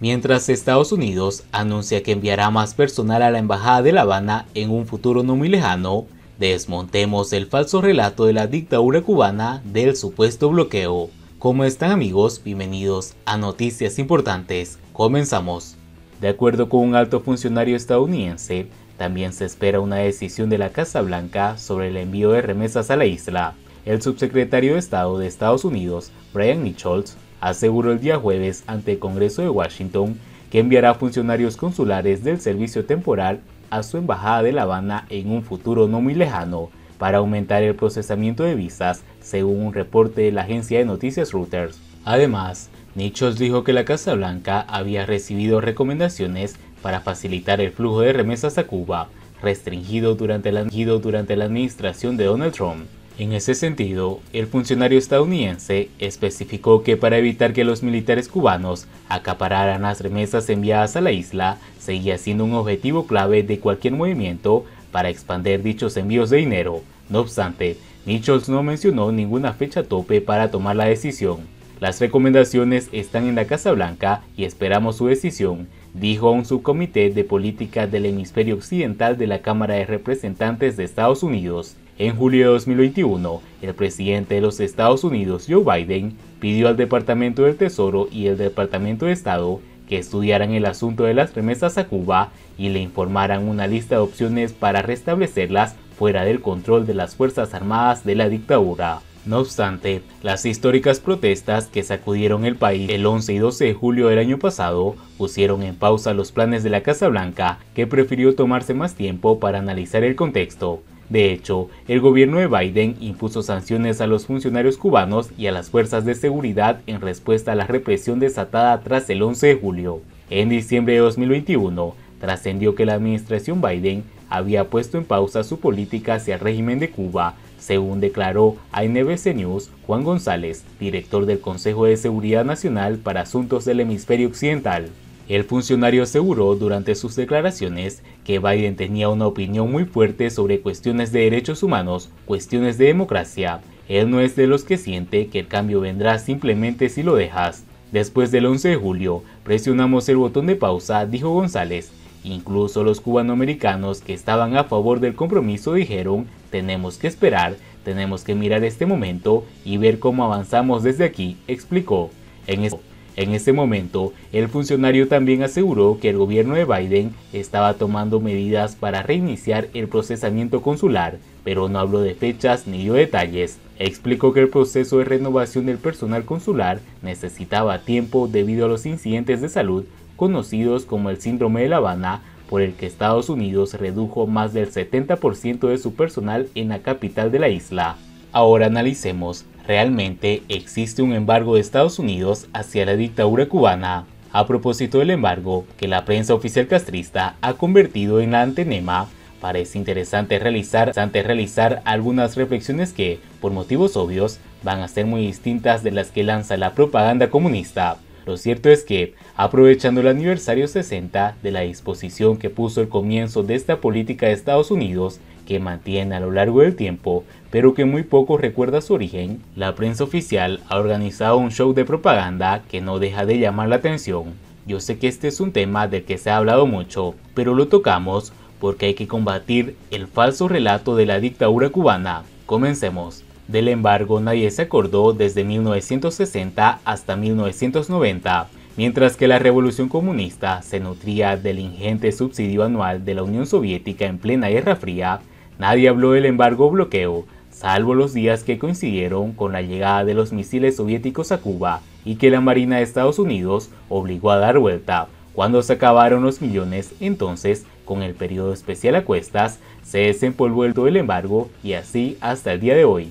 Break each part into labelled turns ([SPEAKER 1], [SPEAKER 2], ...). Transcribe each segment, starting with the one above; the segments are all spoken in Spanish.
[SPEAKER 1] mientras Estados Unidos anuncia que enviará más personal a la Embajada de La Habana en un futuro no muy lejano, desmontemos el falso relato de la dictadura cubana del supuesto bloqueo. ¿Cómo están amigos? Bienvenidos a Noticias Importantes. Comenzamos. De acuerdo con un alto funcionario estadounidense, también se espera una decisión de la Casa Blanca sobre el envío de remesas a la isla. El subsecretario de Estado de Estados Unidos, Brian Nichols, aseguró el día jueves ante el Congreso de Washington que enviará funcionarios consulares del servicio temporal a su embajada de La Habana en un futuro no muy lejano para aumentar el procesamiento de visas, según un reporte de la agencia de noticias Reuters. Además, Nichols dijo que la Casa Blanca había recibido recomendaciones para facilitar el flujo de remesas a Cuba, restringido durante la, durante la administración de Donald Trump. En ese sentido, el funcionario estadounidense especificó que para evitar que los militares cubanos acapararan las remesas enviadas a la isla, seguía siendo un objetivo clave de cualquier movimiento para expandir dichos envíos de dinero. No obstante, Nichols no mencionó ninguna fecha tope para tomar la decisión. Las recomendaciones están en la Casa Blanca y esperamos su decisión, dijo a un subcomité de política del hemisferio occidental de la Cámara de Representantes de Estados Unidos. En julio de 2021, el presidente de los Estados Unidos, Joe Biden, pidió al Departamento del Tesoro y el Departamento de Estado que estudiaran el asunto de las remesas a Cuba y le informaran una lista de opciones para restablecerlas fuera del control de las Fuerzas Armadas de la dictadura. No obstante, las históricas protestas que sacudieron el país el 11 y 12 de julio del año pasado pusieron en pausa los planes de la Casa Blanca, que prefirió tomarse más tiempo para analizar el contexto. De hecho, el gobierno de Biden impuso sanciones a los funcionarios cubanos y a las fuerzas de seguridad en respuesta a la represión desatada tras el 11 de julio. En diciembre de 2021, trascendió que la administración Biden había puesto en pausa su política hacia el régimen de Cuba, según declaró a NBC News Juan González, director del Consejo de Seguridad Nacional para Asuntos del Hemisferio Occidental. El funcionario aseguró durante sus declaraciones que Biden tenía una opinión muy fuerte sobre cuestiones de derechos humanos, cuestiones de democracia. Él no es de los que siente que el cambio vendrá simplemente si lo dejas. Después del 11 de julio, presionamos el botón de pausa, dijo González. Incluso los cubanoamericanos que estaban a favor del compromiso dijeron, tenemos que esperar, tenemos que mirar este momento y ver cómo avanzamos desde aquí, explicó. En en ese momento, el funcionario también aseguró que el gobierno de Biden estaba tomando medidas para reiniciar el procesamiento consular, pero no habló de fechas ni dio detalles. Explicó que el proceso de renovación del personal consular necesitaba tiempo debido a los incidentes de salud conocidos como el síndrome de La Habana, por el que Estados Unidos redujo más del 70% de su personal en la capital de la isla. Ahora analicemos Realmente existe un embargo de Estados Unidos hacia la dictadura cubana. A propósito del embargo, que la prensa oficial castrista ha convertido en la antenema, parece interesante realizar, antes realizar algunas reflexiones que, por motivos obvios, van a ser muy distintas de las que lanza la propaganda comunista. Lo cierto es que, aprovechando el aniversario 60 de la disposición que puso el comienzo de esta política de Estados Unidos, que mantiene a lo largo del tiempo, pero que muy poco recuerda su origen, la prensa oficial ha organizado un show de propaganda que no deja de llamar la atención. Yo sé que este es un tema del que se ha hablado mucho, pero lo tocamos porque hay que combatir el falso relato de la dictadura cubana. Comencemos. Del embargo, nadie se acordó desde 1960 hasta 1990, mientras que la revolución comunista se nutría del ingente subsidio anual de la Unión Soviética en plena Guerra Fría, Nadie habló del embargo bloqueo, salvo los días que coincidieron con la llegada de los misiles soviéticos a Cuba y que la Marina de Estados Unidos obligó a dar vuelta. Cuando se acabaron los millones, entonces, con el periodo especial a cuestas, se desempolvó el el embargo y así hasta el día de hoy.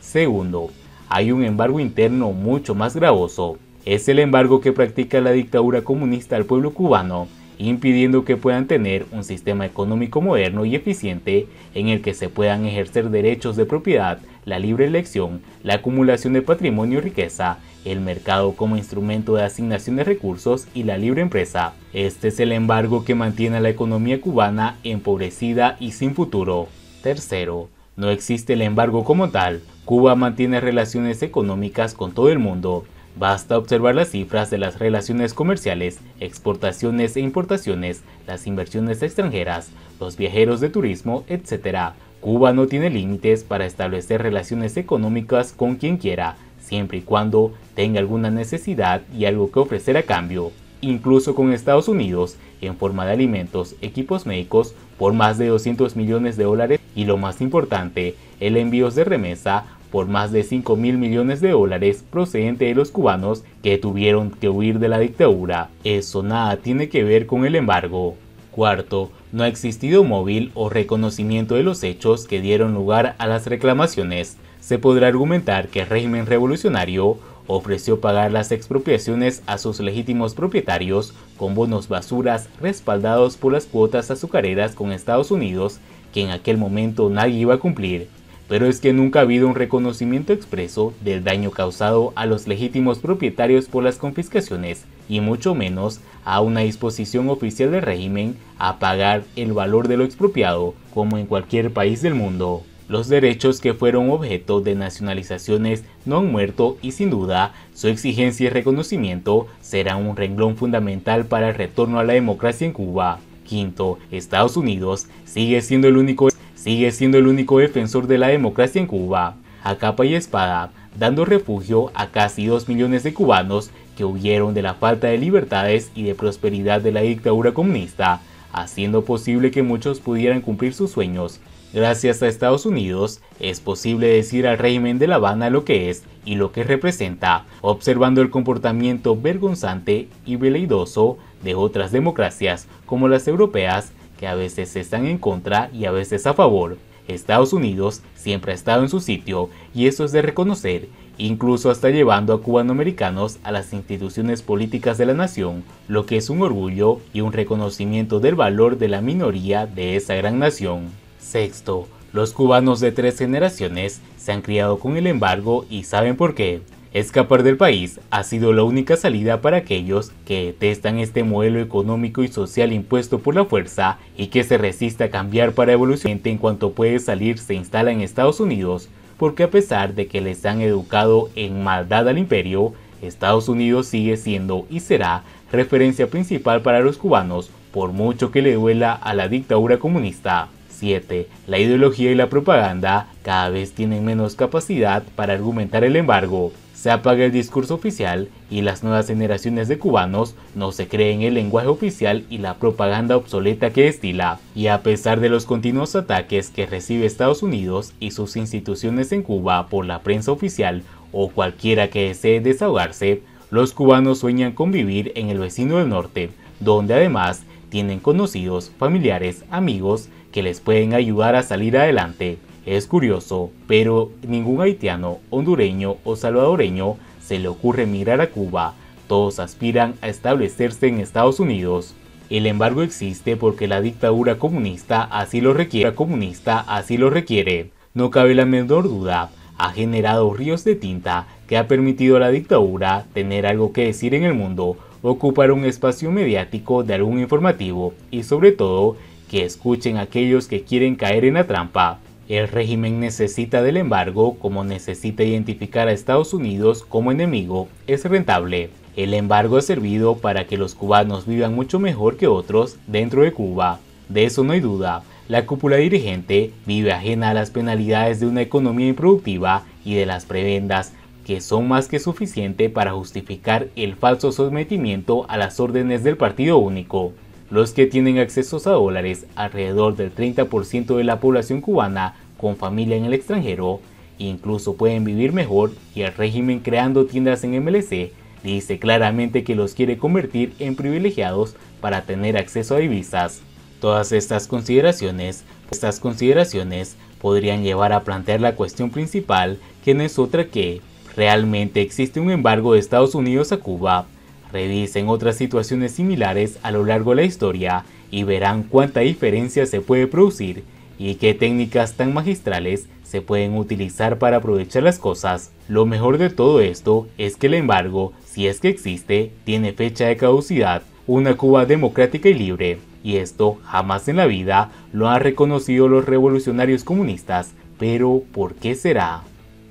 [SPEAKER 1] Segundo, hay un embargo interno mucho más gravoso. Es el embargo que practica la dictadura comunista al pueblo cubano impidiendo que puedan tener un sistema económico moderno y eficiente en el que se puedan ejercer derechos de propiedad, la libre elección, la acumulación de patrimonio y riqueza, el mercado como instrumento de asignación de recursos y la libre empresa. Este es el embargo que mantiene a la economía cubana empobrecida y sin futuro. Tercero, no existe el embargo como tal. Cuba mantiene relaciones económicas con todo el mundo, Basta observar las cifras de las relaciones comerciales, exportaciones e importaciones, las inversiones extranjeras, los viajeros de turismo, etc. Cuba no tiene límites para establecer relaciones económicas con quien quiera, siempre y cuando tenga alguna necesidad y algo que ofrecer a cambio, incluso con Estados Unidos, en forma de alimentos, equipos médicos, por más de 200 millones de dólares y lo más importante, el envío de remesa por más de 5 mil millones de dólares procedente de los cubanos que tuvieron que huir de la dictadura. Eso nada tiene que ver con el embargo. Cuarto, no ha existido móvil o reconocimiento de los hechos que dieron lugar a las reclamaciones. Se podrá argumentar que el régimen revolucionario ofreció pagar las expropiaciones a sus legítimos propietarios con bonos basuras respaldados por las cuotas azucareras con Estados Unidos que en aquel momento nadie iba a cumplir pero es que nunca ha habido un reconocimiento expreso del daño causado a los legítimos propietarios por las confiscaciones y mucho menos a una disposición oficial del régimen a pagar el valor de lo expropiado como en cualquier país del mundo. Los derechos que fueron objeto de nacionalizaciones no han muerto y sin duda su exigencia y reconocimiento será un renglón fundamental para el retorno a la democracia en Cuba. Quinto, Estados Unidos sigue siendo el único sigue siendo el único defensor de la democracia en Cuba, a capa y espada, dando refugio a casi 2 millones de cubanos que huyeron de la falta de libertades y de prosperidad de la dictadura comunista, haciendo posible que muchos pudieran cumplir sus sueños. Gracias a Estados Unidos, es posible decir al régimen de La Habana lo que es y lo que representa, observando el comportamiento vergonzante y veleidoso de otras democracias como las europeas que a veces están en contra y a veces a favor. Estados Unidos siempre ha estado en su sitio y eso es de reconocer, incluso hasta llevando a cubanoamericanos a las instituciones políticas de la nación, lo que es un orgullo y un reconocimiento del valor de la minoría de esa gran nación. Sexto, los cubanos de tres generaciones se han criado con el embargo y saben por qué. Escapar del país ha sido la única salida para aquellos que detestan este modelo económico y social impuesto por la fuerza y que se resiste a cambiar para evolucionar. En cuanto puede salir se instala en Estados Unidos porque a pesar de que les han educado en maldad al imperio, Estados Unidos sigue siendo y será referencia principal para los cubanos por mucho que le duela a la dictadura comunista. 7. La ideología y la propaganda cada vez tienen menos capacidad para argumentar el embargo se apaga el discurso oficial y las nuevas generaciones de cubanos no se creen el lenguaje oficial y la propaganda obsoleta que destila. Y a pesar de los continuos ataques que recibe Estados Unidos y sus instituciones en Cuba por la prensa oficial o cualquiera que desee desahogarse, los cubanos sueñan con vivir en el vecino del norte, donde además tienen conocidos, familiares, amigos que les pueden ayudar a salir adelante. Es curioso, pero ningún haitiano, hondureño o salvadoreño se le ocurre emigrar a Cuba. Todos aspiran a establecerse en Estados Unidos. El embargo existe porque la dictadura comunista así lo requiere. Comunista así lo requiere. No cabe la menor duda, ha generado ríos de tinta que ha permitido a la dictadura tener algo que decir en el mundo, ocupar un espacio mediático de algún informativo y sobre todo que escuchen a aquellos que quieren caer en la trampa. El régimen necesita del embargo, como necesita identificar a Estados Unidos como enemigo, es rentable. El embargo ha servido para que los cubanos vivan mucho mejor que otros dentro de Cuba. De eso no hay duda. La cúpula dirigente vive ajena a las penalidades de una economía improductiva y de las prebendas, que son más que suficiente para justificar el falso sometimiento a las órdenes del Partido Único los que tienen accesos a dólares, alrededor del 30% de la población cubana con familia en el extranjero, incluso pueden vivir mejor y el régimen creando tiendas en MLC dice claramente que los quiere convertir en privilegiados para tener acceso a divisas. Todas estas consideraciones, estas consideraciones podrían llevar a plantear la cuestión principal, que no es otra que, ¿realmente existe un embargo de Estados Unidos a Cuba Revisen otras situaciones similares a lo largo de la historia y verán cuánta diferencia se puede producir y qué técnicas tan magistrales se pueden utilizar para aprovechar las cosas. Lo mejor de todo esto es que el embargo, si es que existe, tiene fecha de caducidad, una Cuba democrática y libre, y esto jamás en la vida lo han reconocido los revolucionarios comunistas, pero ¿por qué será?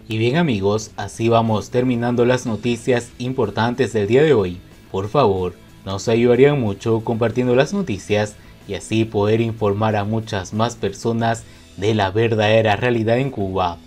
[SPEAKER 1] Y bien amigos, así vamos terminando las noticias importantes del día de hoy. Por favor, nos ayudarían mucho compartiendo las noticias y así poder informar a muchas más personas de la verdadera realidad en Cuba.